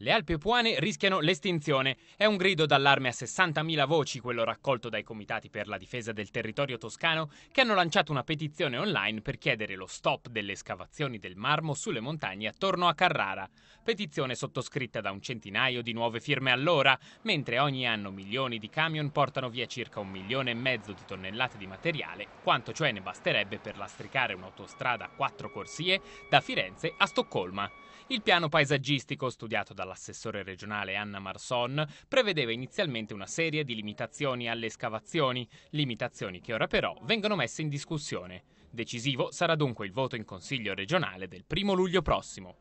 Le Alpi Puane rischiano l'estinzione. È un grido d'allarme a 60.000 voci quello raccolto dai comitati per la difesa del territorio toscano che hanno lanciato una petizione online per chiedere lo stop delle escavazioni del marmo sulle montagne attorno a Carrara. Petizione sottoscritta da un centinaio di nuove firme all'ora, mentre ogni anno milioni di camion portano via circa un milione e mezzo di tonnellate di materiale, quanto cioè ne basterebbe per lastricare un'autostrada a quattro corsie da Firenze a Stoccolma. Il piano paesaggistico studiato dalla dall'assessore regionale Anna Marson, prevedeva inizialmente una serie di limitazioni alle escavazioni, limitazioni che ora però vengono messe in discussione. Decisivo sarà dunque il voto in Consiglio regionale del primo luglio prossimo.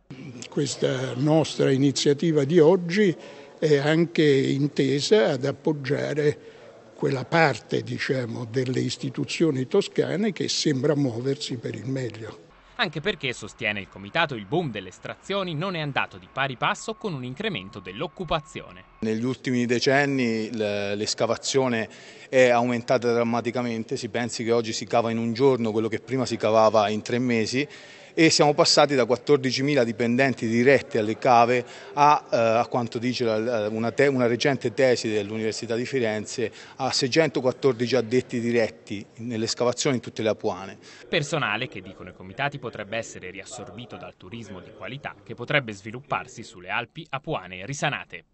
Questa nostra iniziativa di oggi è anche intesa ad appoggiare quella parte diciamo, delle istituzioni toscane che sembra muoversi per il meglio anche perché, sostiene il comitato, il boom delle estrazioni non è andato di pari passo con un incremento dell'occupazione. Negli ultimi decenni l'escavazione è aumentata drammaticamente, si pensi che oggi si cava in un giorno quello che prima si cavava in tre mesi e siamo passati da 14.000 dipendenti diretti alle cave a, eh, a quanto dice la, una, te, una, recente tesi dell'Università di Firenze, a 614 addetti diretti nelle scavazioni in tutte le apuane. Personale che, dicono i comitati, potrebbe essere riassorbito dal turismo di qualità che potrebbe svilupparsi sulle Alpi apuane risanate.